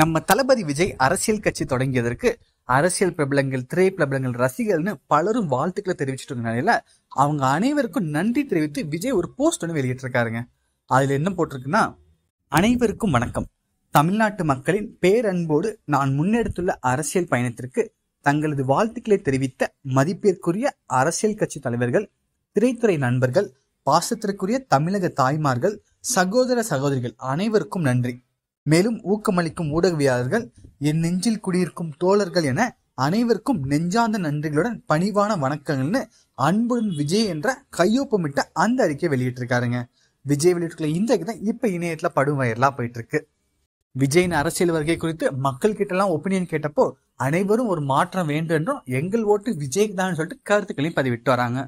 நம்ம தளபதி விஜய் அரசியல் கட்சி தொடங்கியதற்கு அரசியல் பிரபலங்கள் திரை பிரபலங்கள் ரசிகர்கள்னு பலரும் வாழ்த்துக்களை தெரிவிச்சிட்டு நிலையில அவங்க அனைவருக்கும் நன்றி தெரிவித்து விஜய் ஒரு போஸ்ட் ஒன்று வெளியிட்டிருக்காருங்க அதுல என்ன போட்டிருக்குன்னா அனைவருக்கும் வணக்கம் தமிழ்நாட்டு மக்களின் பேரன்போடு நான் முன்னெடுத்துள்ள அரசியல் பயணத்திற்கு தங்களது வாழ்த்துக்களை தெரிவித்த மதிப்பிற்குரிய அரசியல் கட்சி தலைவர்கள் திரைத்துறை நண்பர்கள் பாசத்திற்குரிய தமிழக தாய்மார்கள் சகோதர சகோதரிகள் அனைவருக்கும் நன்றி மேலும் ஊக்கமளிக்கும் ஊடகவியாளர்கள் என் நெஞ்சில் குடியிருக்கும் தோழர்கள் என அனைவருக்கும் நெஞ்சார்ந்த நன்றிகளுடன் பணிவான வணக்கங்கள்னு அன்புடன் விஜய் என்ற கையொப்பமிட்ட அந்த அறிக்கையை வெளியிட்டிருக்காருங்க விஜய் வெளியிட்டுள்ள இந்த அறிக்கை தான் இப்போ இணையத்தில் படும் வயர்லா போயிட்டு இருக்கு விஜயின் அரசியல் வருகை குறித்து மக்கள் கிட்ட எல்லாம் ஒப்பீனியன் கேட்டப்போ அனைவரும் ஒரு மாற்றம் வேண்டும் என்றும் எங்கள் ஓட்டு விஜய்க்கு தான் சொல்லிட்டு கருத்துக்களையும் பதிவிட்டு வராங்க